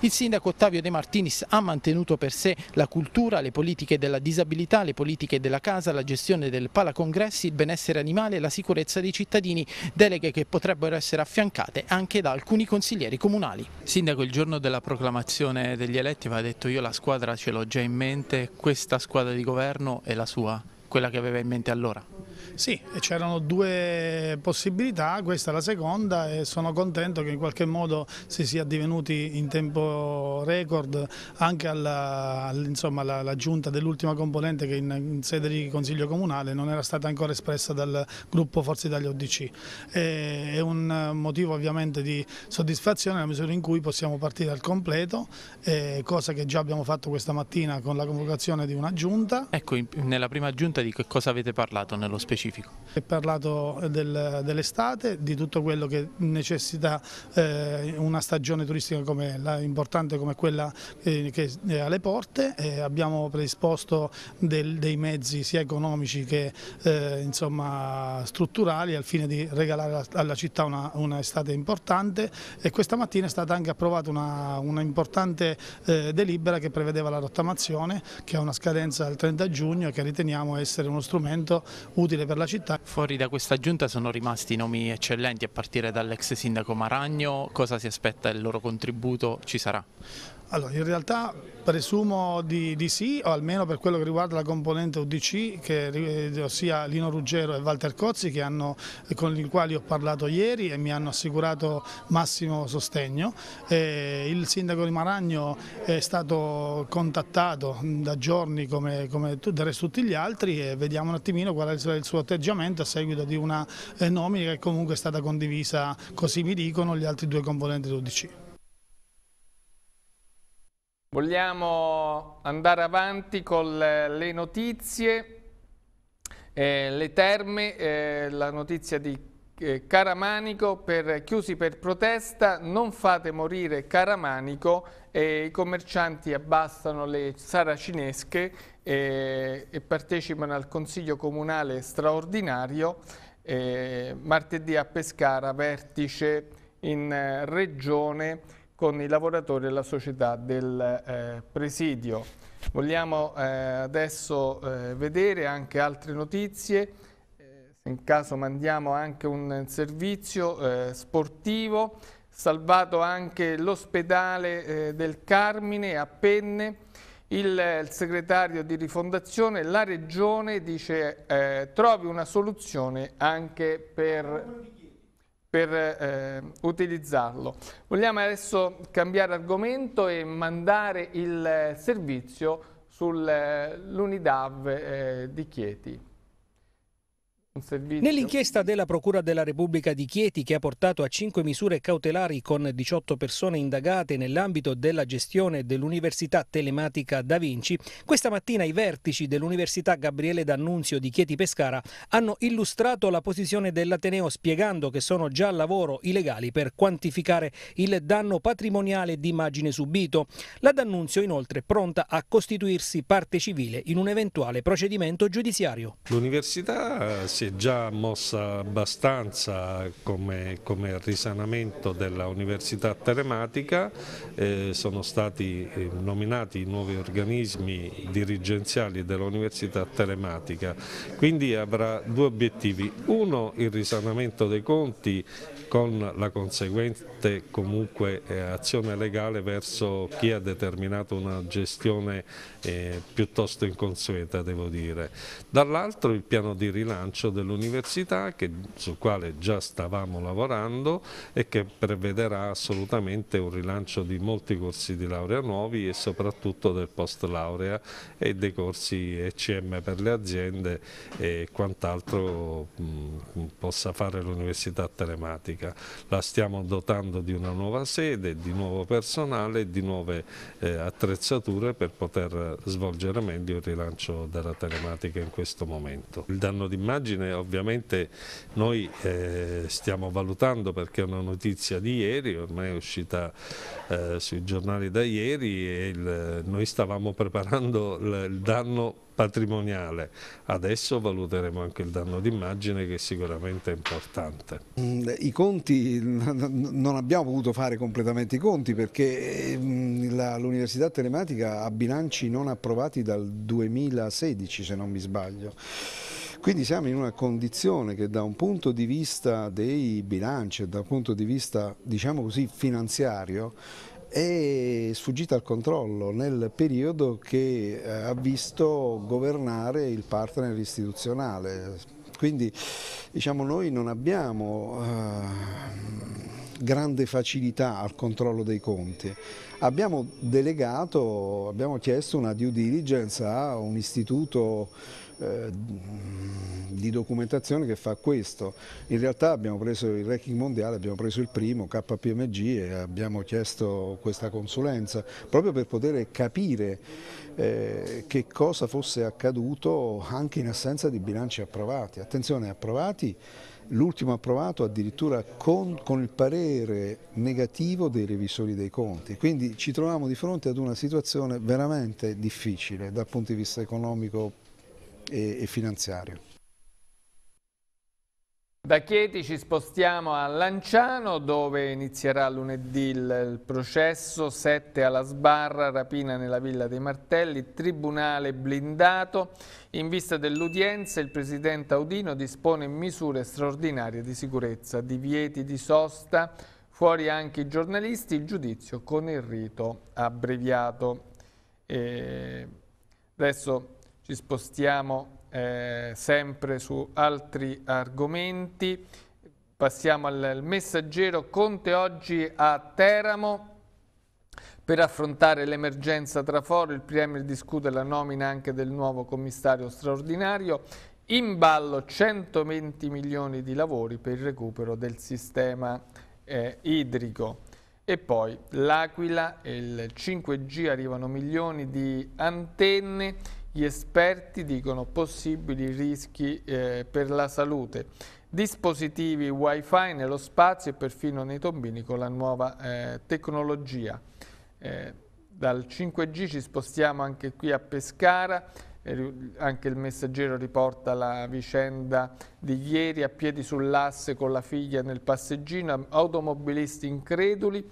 Il sindaco Ottavio De Martinis ha mantenuto per sé la cultura, le politiche della disabilità, le politiche della casa, la gestione del palacongressi, il benessere animale e la sicurezza dei cittadini, deleghe che potrebbero essere affiancate anche da alcuni consiglieri comunali. Sindaco, il giorno della proclamazione degli eletti va detto io la squadra ce l'ho già in mente, questa squadra di governo è la sua, quella che aveva in mente allora. Sì, c'erano due possibilità, questa è la seconda e sono contento che in qualche modo si sia divenuti in tempo record anche alla, giunta dell'ultima componente che in, in, sede di Consiglio Comunale non era stata ancora espressa dal gruppo Forza Italia ODC. E, è un motivo ovviamente di soddisfazione nella misura in cui possiamo partire al completo, eh, cosa che già abbiamo fatto questa mattina con la convocazione di una giunta. Ecco, nella prima giunta di che cosa avete parlato nello specifico? specifico. È parlato del, dell'estate, di tutto quello che necessita eh, una stagione turistica come la importante come quella eh, che è alle porte. Eh, abbiamo predisposto del, dei mezzi sia economici che eh, insomma, strutturali al fine di regalare alla città una, una, estate importante e questa mattina è stata anche approvata una, una importante eh, delibera che prevedeva la rottamazione che ha una scadenza al 30 giugno e che riteniamo essere uno strumento utile per per la città. Fuori da questa giunta sono rimasti nomi eccellenti a partire dall'ex sindaco Maragno, cosa si aspetta il loro contributo ci sarà? Allora, in realtà presumo di, di, sì, o almeno per quello che riguarda la componente UDC, che, eh, ossia Lino Ruggero e Walter Cozzi, hanno, con i quali ho parlato ieri e mi hanno assicurato massimo sostegno. Eh, il sindaco di Maragno è stato contattato da giorni come, come del resto tutti gli altri e vediamo un attimino qual è il suo atteggiamento a seguito di una eh, nomina che comunque è stata condivisa, così mi dicono, gli altri due componenti dell'UDC. Vogliamo andare avanti con le notizie, eh, le terme, eh, la notizia di eh, Caramanico per chiusi per protesta, non fate morire Caramanico eh, i commercianti abbassano le saracinesche eh, e partecipano al consiglio comunale straordinario eh, martedì a Pescara, vertice in eh, regione con i lavoratori e la società del eh, presidio. Vogliamo eh, adesso eh, vedere anche altre notizie, eh, in caso mandiamo anche un servizio eh, sportivo, salvato anche l'ospedale eh, del Carmine a Penne, il, il, segretario di rifondazione, la regione dice trovi una soluzione anche per per eh, utilizzarlo. Vogliamo adesso cambiare argomento e mandare il eh, servizio sull'Unidav eh, di Chieti. Nell'inchiesta della Procura della Repubblica di Chieti, che ha portato a cinque misure cautelari con 18 persone indagate nell'ambito della gestione dell'Università Telematica Da Vinci, questa mattina i vertici dell'Università Gabriele D'Annunzio di Chieti Pescara hanno illustrato la posizione dell'Ateneo spiegando che sono già al lavoro i legali per quantificare il danno patrimoniale d'immagine subito. La D'Annunzio inoltre è pronta a costituirsi parte civile in un eventuale procedimento giudiziario. L'Università eh, si si è già mossa abbastanza come, come risanamento della Università Telematica, eh, sono stati eh, nominati i nuovi organismi dirigenziali dell'Università Telematica, quindi avrà due obiettivi, uno il risanamento dei conti con la conseguente comunque eh, azione legale verso chi ha determinato una gestione eh, piuttosto inconsueta devo dire. Dall'altro il piano di rilancio dell'università sul quale già stavamo lavorando e che prevederà assolutamente un rilancio di molti corsi di laurea nuovi e soprattutto del post laurea e dei corsi ECM per le aziende e quant'altro mm, possa fare l'università telematica pubblica. La stiamo dotando di una nuova sede, di nuovo personale, e di nuove eh, attrezzature per poter svolgere meglio il rilancio della telematica in questo momento. Il danno d'immagine ovviamente noi eh, stiamo valutando perché è una notizia di ieri, ormai è uscita eh, sui giornali da ieri e il, noi stavamo preparando il danno patrimoniale. Adesso valuteremo anche il danno d'immagine che sicuramente è importante. Mm, I conti, non abbiamo potuto fare completamente i conti perché mm, l'Università Telematica ha bilanci non approvati dal 2016 se non mi sbaglio. Quindi siamo in una condizione che da un punto di vista dei bilanci, e da un punto di vista diciamo così, finanziario, è sfuggita al controllo nel periodo che eh, ha visto governare il partner istituzionale. Quindi diciamo, noi non abbiamo eh, grande facilità al controllo dei conti. Abbiamo delegato, abbiamo chiesto una due diligence a un istituto eh, di documentazione che fa questo. In realtà abbiamo preso il ranking mondiale, abbiamo preso il primo KPMG e abbiamo chiesto questa consulenza proprio per poter capire eh, che cosa fosse accaduto anche in assenza di bilanci approvati. Attenzione, approvati l'ultimo approvato addirittura con, con, il parere negativo dei revisori dei conti. Quindi ci troviamo di fronte ad una situazione veramente difficile dal punto di vista economico, e, e finanziario. Da Chieti ci spostiamo a Lanciano dove inizierà lunedì il processo, 7 alla sbarra, rapina nella Villa dei Martelli, tribunale blindato. In vista dell'udienza il presidente Audino dispone misure straordinarie di sicurezza, divieti di sosta, fuori anche i giornalisti, il giudizio con il rito abbreviato. E adesso ci spostiamo eh, sempre su altri argomenti. Passiamo al, messaggero. Conte oggi a Teramo. Per affrontare l'emergenza traforo il Premier discute la nomina anche del nuovo commissario straordinario. In ballo 120 milioni di lavori per il recupero del sistema eh, idrico. E poi l'Aquila e il 5G arrivano milioni di antenne gli esperti dicono possibili rischi eh, per la salute. Dispositivi wifi nello spazio e perfino nei tombini con la nuova eh, tecnologia. Eh, dal 5G ci spostiamo anche qui a Pescara, eh, anche il messaggero riporta la vicenda di ieri a piedi sull'asse con la figlia nel passeggino, automobilisti increduli,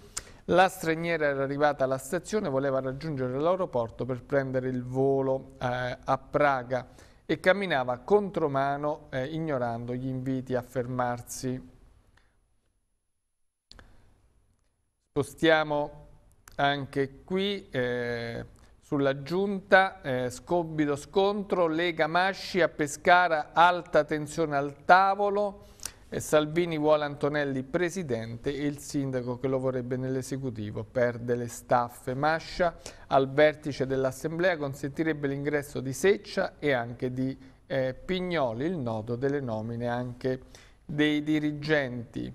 la straniera era arrivata alla stazione e voleva raggiungere l'aeroporto per prendere il volo eh, a Praga e camminava contromano eh, ignorando gli inviti a fermarsi. Spostiamo anche qui eh, sulla giunta, eh, scobbido scontro, Lega Masci a Pescara, alta tensione al tavolo, e Salvini vuole Antonelli presidente e il sindaco che lo vorrebbe nell'esecutivo perde le staffe. Mascia al vertice dell'assemblea consentirebbe l'ingresso di Seccia e anche di eh, Pignoli, il nodo delle nomine anche dei dirigenti.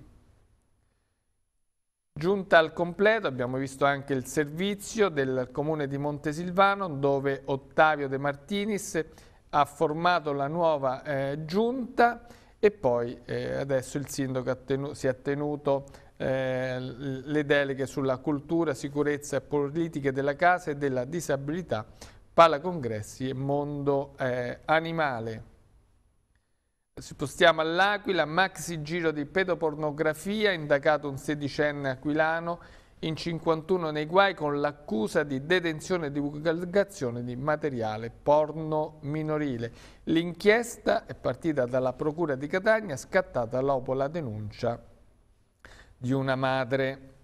Giunta al completo, abbiamo visto anche il servizio del comune di Montesilvano dove Ottavio De Martinis ha formato la nuova eh, giunta e poi eh, adesso il sindaco tenu, si è tenuto eh, le deleghe sulla cultura, sicurezza e politiche della casa e della disabilità, pala congressi e mondo eh, animale. Spostiamo all'Aquila, maxi giro di pedopornografia, indagato un sedicenne aquilano in 51 nei guai con l'accusa di detenzione e divulgazione di materiale porno minorile. L'inchiesta è partita dalla Procura di Catania, scattata dopo la denuncia di una madre.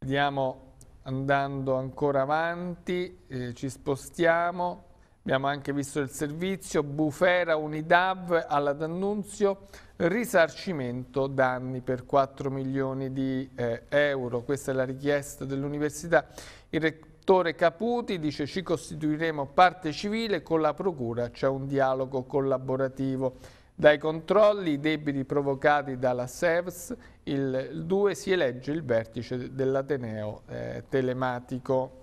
Vediamo andando ancora avanti, eh, ci spostiamo. Abbiamo anche visto il servizio Bufera Unidav alla D'Annunzio risarcimento danni per 4 milioni di eh, euro. Questa è la richiesta dell'università. Il rettore Caputi dice ci costituiremo parte civile con la procura, c'è un dialogo collaborativo. Dai controlli, i debiti provocati dalla SEVS, il 2 si elegge il vertice dell'Ateneo eh, telematico.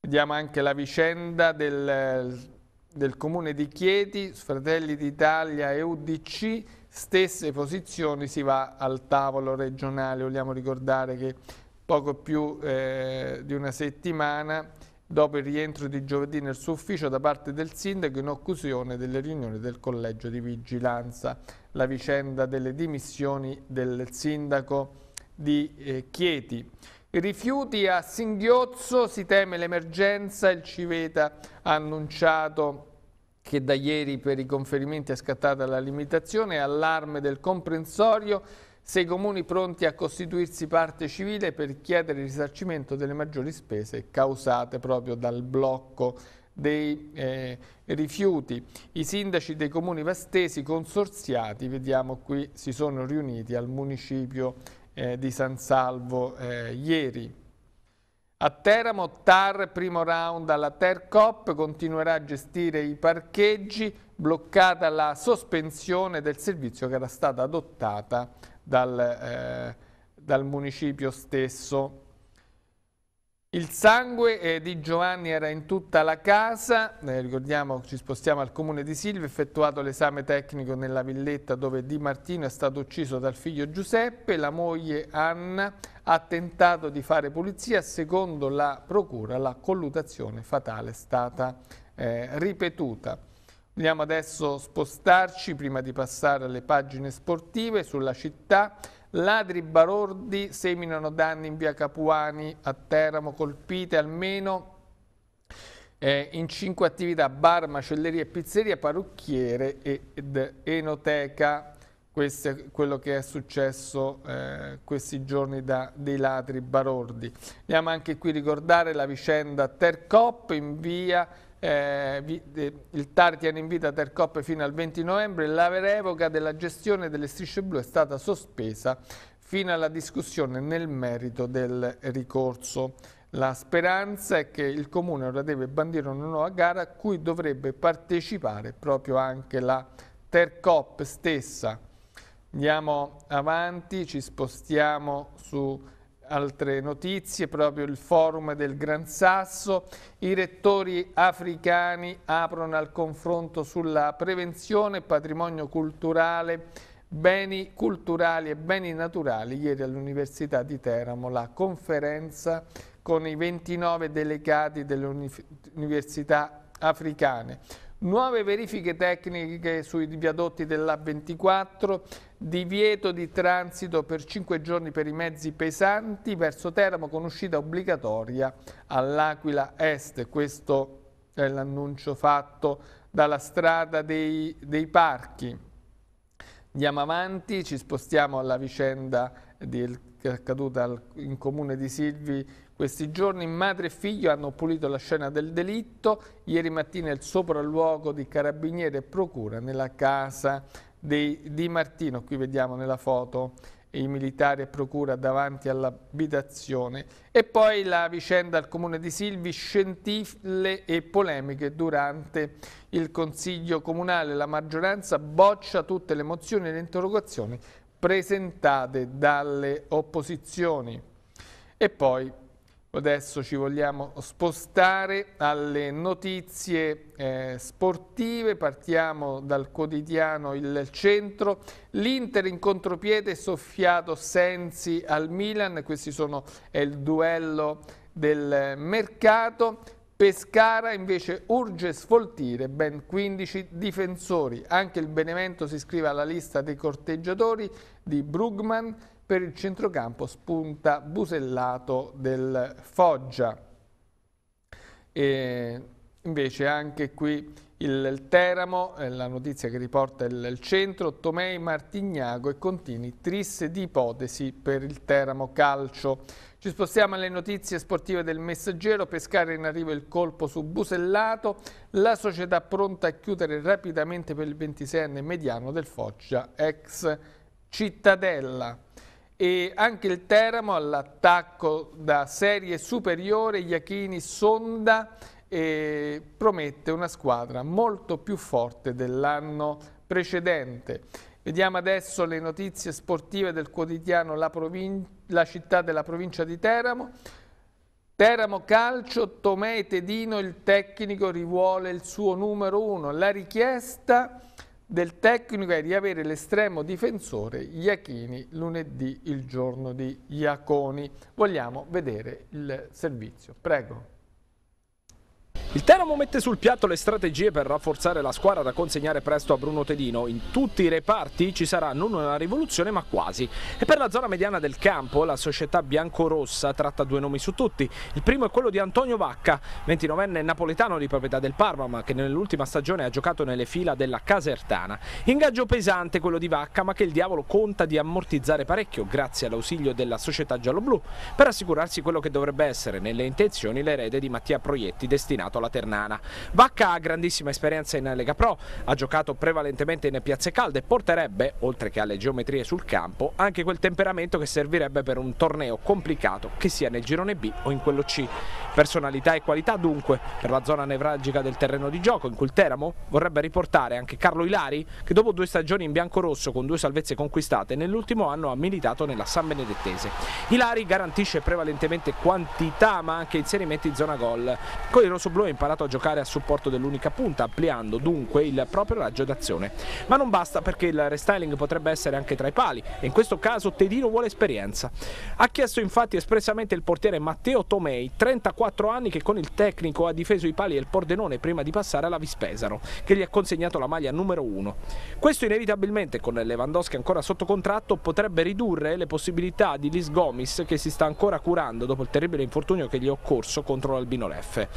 Vediamo anche la vicenda del del Comune di Chieti, Fratelli d'Italia e UDC, stesse posizioni, si va al tavolo regionale. Vogliamo ricordare che poco più eh, di una settimana dopo il rientro di giovedì nel suo ufficio da parte del sindaco in occasione delle riunioni del collegio di vigilanza. La vicenda delle dimissioni del sindaco di eh, Chieti. Rifiuti a singhiozzo, si teme l'emergenza, il Civeta ha annunciato che da ieri per i conferimenti è scattata la limitazione, allarme del comprensorio, sei comuni pronti a costituirsi parte civile per chiedere il risarcimento delle maggiori spese causate proprio dal blocco dei eh, rifiuti. I sindaci dei comuni vastesi consorziati, vediamo qui, si sono riuniti al municipio eh, di San Salvo eh, ieri. A Teramo, TAR, primo round alla TerCop, continuerà a gestire i parcheggi, bloccata la sospensione del servizio che era stata adottata dal, eh, dal municipio stesso. Il sangue eh, di Giovanni era in tutta la casa, eh, ricordiamo ci spostiamo al comune di Silvia, effettuato l'esame tecnico nella villetta dove Di Martino è stato ucciso dal figlio Giuseppe, la moglie Anna ha tentato di fare pulizia, secondo la procura la collutazione fatale è stata eh, ripetuta. Vogliamo adesso spostarci prima di passare alle pagine sportive sulla città, Ladri barordi seminano danni in via Capuani a Teramo, colpite almeno eh, in cinque attività bar, macelleria, pizzeria, parrucchiere ed enoteca. Questo è quello che è successo eh, questi giorni da dei ladri barordi. Andiamo anche qui a ricordare la vicenda Tercop in via eh, il TAR tiene in vita Tercop fino al 20 novembre, la revoca della gestione delle strisce blu è stata sospesa fino alla discussione nel merito del ricorso. La speranza è che il Comune ora deve bandire una nuova gara a cui dovrebbe partecipare proprio anche la Tercop stessa. Andiamo avanti, ci spostiamo su altre notizie, proprio il forum del Gran Sasso, i rettori africani aprono al confronto sulla prevenzione, patrimonio culturale, beni culturali e beni naturali. Ieri all'Università di Teramo la conferenza con i 29 delegati delle università africane. Nuove verifiche tecniche sui viadotti dell'A24, divieto di transito per 5 giorni per i mezzi pesanti verso Teramo con uscita obbligatoria all'Aquila Est. Questo è l'annuncio fatto dalla strada dei, dei parchi. Andiamo avanti, ci spostiamo alla vicenda che è accaduta in comune di Silvi questi giorni madre e figlio hanno pulito la scena del delitto, ieri mattina il sopralluogo di carabinieri e procura nella casa di, di Martino, qui vediamo nella foto i militari e procura davanti all'abitazione e poi la vicenda al comune di Silvi, scintille e polemiche durante il consiglio comunale. La maggioranza boccia tutte le mozioni e le interrogazioni presentate dalle opposizioni. E poi Adesso ci vogliamo spostare alle notizie eh, sportive, partiamo dal quotidiano Il Centro, l'Inter in contropiede soffiato Sensi al Milan, questi sono il duello del mercato, Pescara invece urge sfoltire ben 15 difensori. Anche il Benevento si iscrive alla lista dei corteggiatori di Brugman. Per il centrocampo spunta Busellato del Foggia. E invece anche qui il, Teramo, la notizia che riporta il, centro, Tomei Martignago e Contini, triste di ipotesi per il Teramo Calcio. Ci spostiamo alle notizie sportive del messaggero, pescare in arrivo il colpo su Busellato, la società pronta a chiudere rapidamente per il 26enne mediano del Foggia, ex Cittadella. E anche il Teramo all'attacco da serie superiore, Iachini sonda e promette una squadra molto più forte dell'anno precedente. Vediamo adesso le notizie sportive del quotidiano La, La città della provincia di Teramo. Teramo Calcio, Tomei Tedino, il tecnico rivuole il suo numero uno. La richiesta del tecnico è di avere l'estremo difensore Iachini lunedì, il giorno di Iaconi. Vogliamo vedere il servizio. Prego. Il Teramo mette sul piatto le strategie per rafforzare la squadra da consegnare presto a Bruno Tedino. In tutti i reparti ci sarà non una rivoluzione ma quasi. E per la zona mediana del campo la società biancorossa tratta due nomi su tutti. Il primo è quello di Antonio Vacca, 29enne napoletano di proprietà del Parma ma che nell'ultima stagione ha giocato nelle fila della Casertana. Ingaggio pesante quello di Vacca ma che il diavolo conta di ammortizzare parecchio grazie all'ausilio della società gialloblu per assicurarsi quello che dovrebbe essere nelle intenzioni l'erede di Mattia Proietti destinato a la Ternana. Vacca ha grandissima esperienza in Lega Pro, ha giocato prevalentemente in piazze calde e porterebbe, oltre che alle geometrie sul campo, anche quel temperamento che servirebbe per un torneo complicato che sia nel girone B o in quello C. Personalità e qualità dunque per la zona nevralgica del terreno di gioco in cui il Teramo vorrebbe riportare anche Carlo Ilari che dopo due stagioni in biancorosso con due salvezze conquistate nell'ultimo anno ha militato nella San Benedettese. Ilari garantisce prevalentemente quantità ma anche inserimenti in zona gol. Con i rossoblù ha imparato a giocare a supporto dell'unica punta, ampliando dunque il proprio raggio d'azione. Ma non basta perché il restyling potrebbe essere anche tra i pali e in questo caso Tedino vuole esperienza. Ha chiesto infatti espressamente il portiere Matteo Tomei, 34 anni che con il tecnico ha difeso i pali e il Pordenone prima di passare alla Vispesaro, che gli ha consegnato la maglia numero 1. Questo inevitabilmente con Lewandowski ancora sotto contratto potrebbe ridurre le possibilità di Lis Gomis che si sta ancora curando dopo il terribile infortunio che gli è occorso contro l'Albino Leffe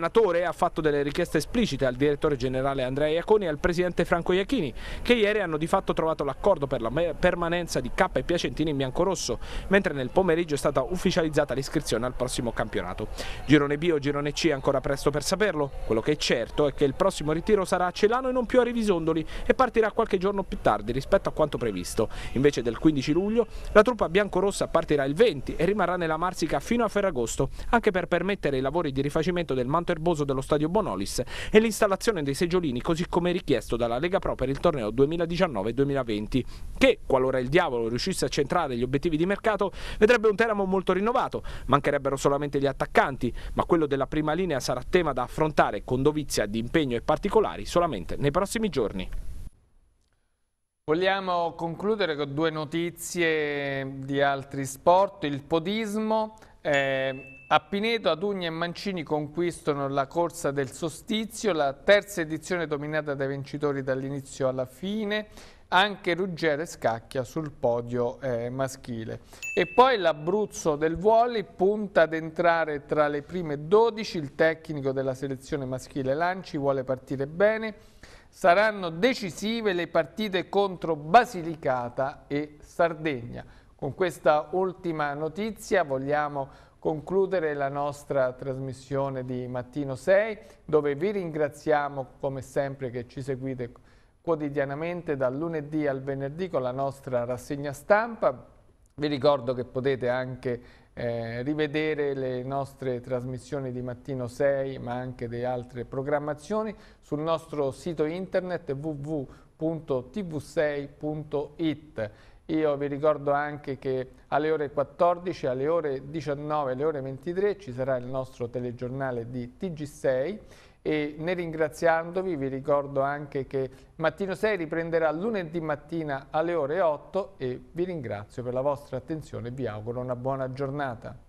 allenatore ha fatto delle richieste esplicite al direttore generale Andrea Iaconi e al presidente Franco Iacchini, che ieri hanno di fatto trovato l'accordo per la permanenza di K e Piacentini in biancorosso, mentre nel pomeriggio è stata ufficializzata l'iscrizione al prossimo campionato. Girone B o Girone C è ancora presto per saperlo, quello che è certo è che il prossimo ritiro sarà a Celano e non più a Rivisondoli e partirà qualche giorno più tardi rispetto a quanto previsto. Invece del 15 luglio la truppa biancorossa partirà il 20 e rimarrà nella Marsica fino a Ferragosto, anche per permettere i lavori di rifacimento del manto terboso dello stadio Bonolis e l'installazione dei seggiolini così come richiesto dalla Lega Pro per il torneo 2019-2020, che, qualora il diavolo riuscisse a centrare gli obiettivi di mercato, vedrebbe un Teramo molto rinnovato, mancherebbero solamente gli attaccanti, ma quello della prima linea sarà tema da affrontare con dovizia di impegno e particolari solamente nei prossimi giorni. Vogliamo concludere con due notizie di altri sport, il podismo eh, a Pineto, Adugna e Mancini conquistano la corsa del Sostizio, la terza edizione dominata dai vincitori dall'inizio alla fine, anche Ruggero Scacchia sul podio eh, maschile. E poi l'Abruzzo del Vuoli punta ad entrare tra le prime 12, il tecnico della selezione maschile Lanci vuole partire bene, saranno decisive le partite contro Basilicata e Sardegna. Con questa ultima notizia vogliamo concludere la nostra trasmissione di Mattino 6 dove vi ringraziamo come sempre che ci seguite quotidianamente dal lunedì al venerdì con la nostra rassegna stampa. Vi ricordo che potete anche eh, rivedere le nostre trasmissioni di Mattino 6 ma anche le altre programmazioni sul nostro sito internet www.tv6.it. Io vi ricordo anche che alle ore 14, alle ore 19, alle ore 23 ci sarà il nostro telegiornale di TG6 e ne ringraziandovi vi ricordo anche che Mattino 6 riprenderà lunedì mattina alle ore 8 e vi ringrazio per la vostra attenzione e vi auguro una buona giornata.